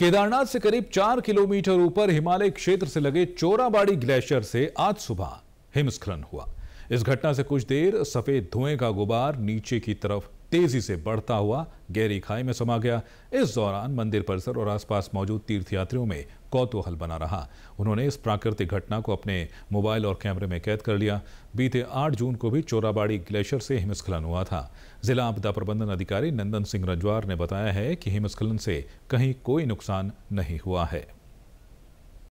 केदारनाथ से करीब चार किलोमीटर ऊपर हिमालय क्षेत्र से लगे चोराबाड़ी ग्लेशियर से आज सुबह हिमस्खलन हुआ इस घटना से कुछ देर सफेद धुएं का गुबार नीचे की तरफ तेजी से बढ़ता हुआ गहरी खाई में समा गया इस दौरान मंदिर परिसर और आसपास मौजूद तीर्थयात्रियों में कौतूहल बना रहा उन्होंने इस प्राकृतिक घटना को अपने मोबाइल और कैमरे में कैद कर लिया बीते 8 जून को भी चोराबाड़ी ग्लेशियर से हिमस्खलन हुआ था जिला आपदा प्रबंधन अधिकारी नंदन सिंह रंजवार ने बताया है कि हिमस्खलन से कहीं कोई नुकसान नहीं हुआ है